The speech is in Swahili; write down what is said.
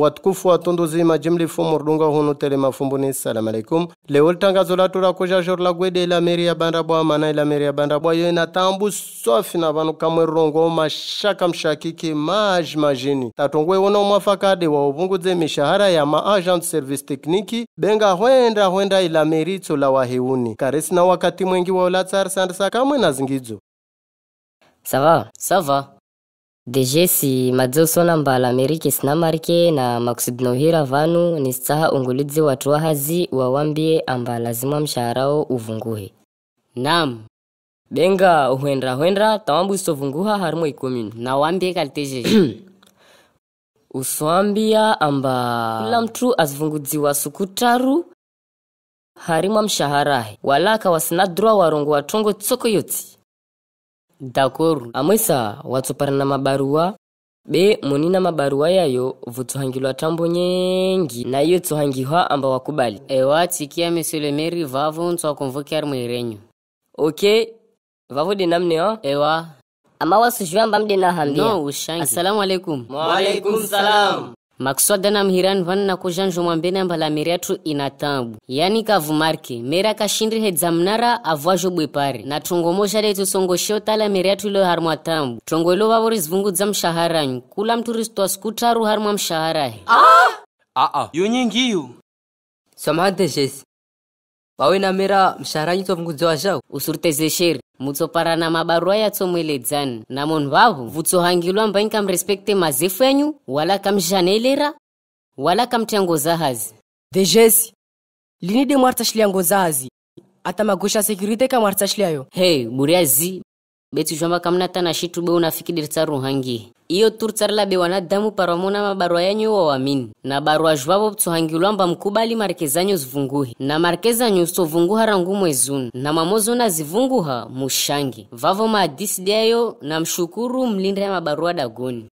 watukufu wa tundu zima jimlifu murdunga hunu telema salamu alaikum leo litangazo latula kuja joro la gwede ila meri ya bandabwa mana ila meri ya bandabwa yo inatambu sofi na vanu kamwe rongo mashaka mshakiki maaj majini tatongwe una umwafakade wa uvungudze mishahara ya maagent service tekniki benga hwenda hwenda ila meri tsola wahiuni karesi na wakati mwengi wa ulatsarisanisaka kamwe na zingidzo sava sava Déjà si majeho sona mbala Amerika sinamarke na makusudi hira vanu ni staha ungulize watu wahazi wawambie amba lazima mshaharao uvunguhe. nam benga hwenra hwenra tawambu isovunguha harimo ikominu nawambie kalitejeje uswambia amba kila mtu azivungudziwa suku taru harimo mshaharahe walaka akawasina droa warongo watongo tsoko yotsi dakoru amwesa watsoparana mabaruwa be muni munina mabaruwa yayo vutsuhangilwa thambo nyengi na nayo tsuhangihwa amba wakubali ewa tsikiya monsieur le maire vavo ntswa kumvukiyari mwirenyu okay vavo dinamnewa ewa ama wasuzhiwa amba mdina hambia no ushangi assalamu alaikum waalaikum salam makuswada na mhirani vanna kuzhanzho mwambene ambala meri inatambu yani marke meri akashindirihedza mnara avwazho bwepare na thongo moja lethu songosheyo tala meri athu harimwa tambu thongo ilo vavo rizivungudza mshaharanyu kula mthu risitwa sikutharu harimwa mshaharahe ah! aa ah, ah. yo nyingiyu samahante jesi wawe na mera mshaharanyu twavungudza wazhawu usurutezesheri mutsoparana mabarua yatsomweledzani na munhu vahu vutsohangilwa mbai murespekte mazefu yanyu wala kamzhanelera wala kamtyangoza hazi dejesi linide mwartsashilyangoza hazi ata magosha sekirite kamwartsashilyayo hei buriazi beti jwamba shitu be unafikidirtsaru hangi iyo turtsarila bewana wanadamu paramona mabarua yanyu wawaamini na barua jwavo tsuhangilwamba mkubali markezanyu zivunguhe na marekezanyu stovunguhara rangu ezunu na mwamozo na zivunguha mushange vavo maadisi diayo na mshukuru mlindra ya mabarua dagoni